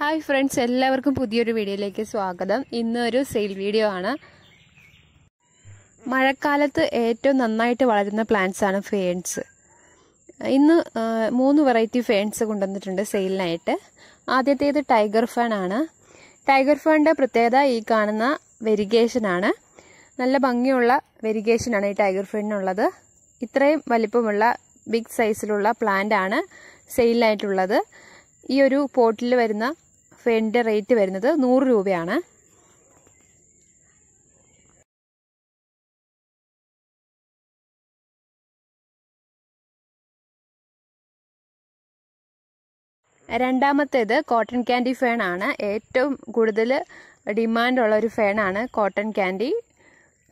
hi friends എല്ലാവർക്കും പുതിയൊരു വീഡിയോയിലേക്ക് സ്വാഗതം ഇന്നൊരു സെയിൽ വീഡിയോ ആണ് മഴക്കാലത്ത് ഏറ്റവും നന്നായിട്ട് വളരുന്ന പ്ലാന്റ്സ് ആണ് ഫേൺസ് ഇന്ന് മൂന്ന് വെറൈറ്റി ഫേൺസ് കൊണ്ടുവന്നിട്ടുണ്ട് സെയിലിനായിട്ട് ആദ്യത്തേത് ടൈഗർ ഫേൺ ആണ് ടൈഗർ ഫേണിൻ്റെ പ്രത്യേകത ഈ കാണുന്ന വെരിഗേഷനാണ് നല്ല ഭംഗിയുള്ള വെരിഗേഷനാണ് ഈ ടൈഗർ ഫേണിനുള്ളത് ഇത്രയും വലിപ്പമുള്ള ബിഗ് സൈസിലുള്ള പ്ലാന്റ് ആണ് സെയിലിനായിട്ടുള്ളത് ഈ ഒരു പോട്ടിൽ വരുന്ന ഫേണിൻ്റെ റേറ്റ് വരുന്നത് നൂറ് രൂപയാണ് രണ്ടാമത്തേത് കോട്ടൺ ക്യാൻഡി ഫേൺ ആണ് ഏറ്റവും കൂടുതൽ ഡിമാൻഡുള്ള ഒരു ഫേണാണ് കോട്ടൺ ക്യാൻഡി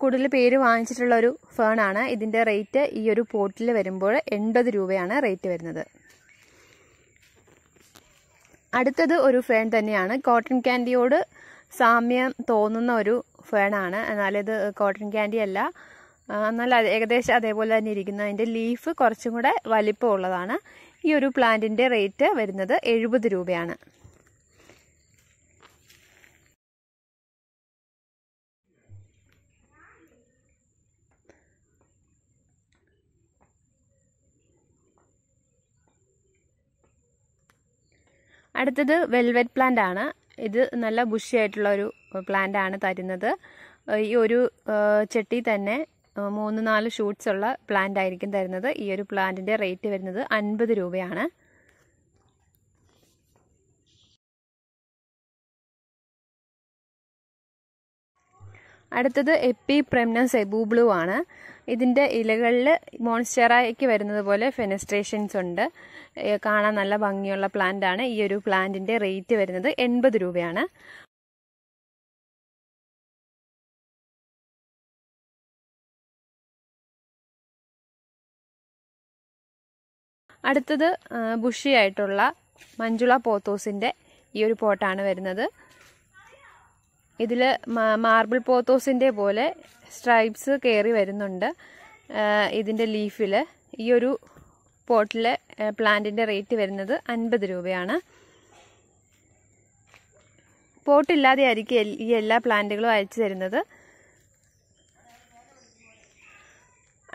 കൂടുതൽ പേര് വാങ്ങിച്ചിട്ടുള്ള ഒരു ഫേണാണ് ഇതിൻ്റെ റേറ്റ് ഈ ഒരു പോട്ടിൽ വരുമ്പോൾ എൺപത് രൂപയാണ് റേറ്റ് വരുന്നത് അടുത്തത് ഒരു ഫേൺ തന്നെയാണ് കോട്ടൺ ക്യാൻഡിയോട് സാമ്യം തോന്നുന്ന ഒരു ഫേണാണ് എന്നാലിത് കോട്ടൺ ക്യാൻഡി അല്ല എന്നാൽ ഏകദേശം അതേപോലെ തന്നെ ഇരിക്കുന്നു അതിൻ്റെ ലീഫ് കുറച്ചും കൂടെ വലിപ്പമുള്ളതാണ് ഈ ഒരു പ്ലാന്റിൻ്റെ റേറ്റ് വരുന്നത് എഴുപത് രൂപയാണ് അടുത്തത് വെൽവെറ്റ് പ്ലാന്റ് ആണ് ഇത് നല്ല ബുഷിയായിട്ടുള്ള ഒരു പ്ലാന്റ് ആണ് തരുന്നത് ഈ ഒരു ചെട്ടി തന്നെ മൂന്ന് നാല് ഷൂട്ട്സ് ഉള്ള പ്ലാന്റ് ആയിരിക്കും തരുന്നത് ഈ ഒരു പ്ലാന്റിന്റെ റേറ്റ് വരുന്നത് അൻപത് രൂപയാണ് അടുത്തത് എപ്പി പ്രെംനം സെബൂബ്ലൂ ആണ് ഇതിൻ്റെ ഇലകളിൽ മോൺസ്റ്ററായ്ക്ക് വരുന്നത് പോലെ ഫെനസ്ട്രേഷൻസ് ഉണ്ട് കാണാൻ നല്ല ഭംഗിയുള്ള പ്ലാന്റ് ആണ് ഈ ഒരു പ്ലാന്റിൻ്റെ റേറ്റ് വരുന്നത് എൺപത് രൂപയാണ് അടുത്തത് ബുഷിയായിട്ടുള്ള മഞ്ജുള പോത്തോസിൻ്റെ ഈ ഒരു പോട്ടാണ് വരുന്നത് ഇതിൽ മാർബിൾ പോത്തോസിൻ്റെ പോലെ സ്ട്രൈപ്സ് കയറി വരുന്നുണ്ട് ഇതിൻ്റെ ലീഫിൽ ഈ ഒരു പോട്ടിലെ പ്ലാന്റിൻ്റെ റേറ്റ് വരുന്നത് അൻപത് രൂപയാണ് പോട്ടില്ലാതെ ആയിരിക്കും ഈ എല്ലാ പ്ലാന്റുകളും അയച്ചു തരുന്നത്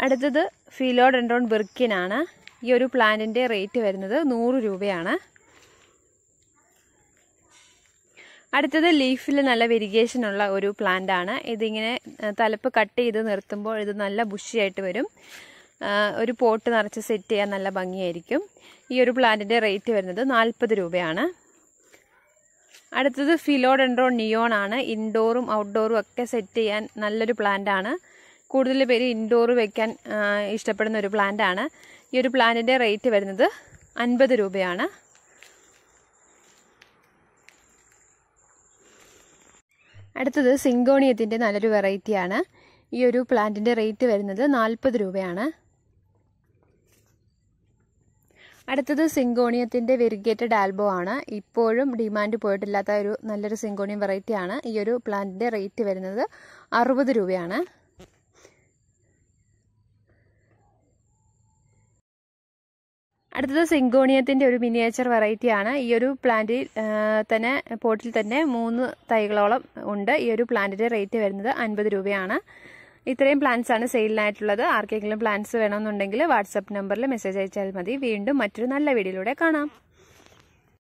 അടുത്തത് ഫിലോഡെൻഡ്രോൺ ബിർക്കിനാണ് ഈ ഒരു പ്ലാന്റിൻ്റെ റേറ്റ് വരുന്നത് നൂറ് രൂപയാണ് അടുത്തത് ലീഫിൽ നല്ല വെരിഗേഷൻ ഉള്ള ഒരു പ്ലാന്റ് ആണ് ഇതിങ്ങനെ തലപ്പ് കട്ട് ചെയ്ത് നിർത്തുമ്പോൾ ഇത് നല്ല ബുഷിയായിട്ട് വരും ഒരു പോട്ട് നിറച്ച് സെറ്റ് ചെയ്യാൻ നല്ല ഭംഗിയായിരിക്കും ഈ ഒരു പ്ലാന്റിൻ്റെ റേറ്റ് വരുന്നത് നാൽപ്പത് രൂപയാണ് അടുത്തത് ഫിലോഡൻഡ്രോ നിയോൺ ആണ് ഇൻഡോറും ഔട്ട്ഡോറും ഒക്കെ സെറ്റ് ചെയ്യാൻ നല്ലൊരു പ്ലാന്റ് ആണ് കൂടുതൽ പേര് ഇൻഡോർ വയ്ക്കാൻ ഇഷ്ടപ്പെടുന്ന ഒരു പ്ലാന്റ് ആണ് ഈ ഒരു പ്ലാന്റിൻ്റെ റേറ്റ് വരുന്നത് അൻപത് രൂപയാണ് അടുത്തത് സിങ്കോണിയത്തിൻ്റെ നല്ലൊരു വെറൈറ്റിയാണ് ഈ ഒരു പ്ലാന്റിൻ്റെ റേറ്റ് വരുന്നത് നാൽപ്പത് രൂപയാണ് അടുത്തത് സിങ്കോണിയത്തിൻ്റെ വെരിഗേറ്റഡ് ആൽബോ ആണ് ഇപ്പോഴും ഡിമാൻഡ് പോയിട്ടില്ലാത്ത ഒരു നല്ലൊരു സിങ്കോണിയം വെറൈറ്റിയാണ് ഈ ഒരു പ്ലാന്റിൻ്റെ റേറ്റ് വരുന്നത് അറുപത് രൂപയാണ് അടുത്തത് സിങ്കോണിയത്തിൻ്റെ ഒരു മിനിയേച്ചർ വെറൈറ്റിയാണ് ഈ ഒരു പ്ലാന്റിൽ തന്നെ പോട്ടിൽ തന്നെ മൂന്ന് തൈകളോളം ഉണ്ട് ഈ ഒരു പ്ലാന്റിൻ്റെ റേറ്റ് വരുന്നത് അൻപത് രൂപയാണ് ഇത്രയും പ്ലാന്റ്സ് ആണ് സെയിലിനായിട്ടുള്ളത് ആർക്കെങ്കിലും പ്ലാന്റ്സ് വേണമെന്നുണ്ടെങ്കിൽ വാട്സപ്പ് നമ്പറിൽ മെസ്സേജ് അയച്ചാൽ മതി വീണ്ടും മറ്റൊരു നല്ല വീഡിയോയിലൂടെ കാണാം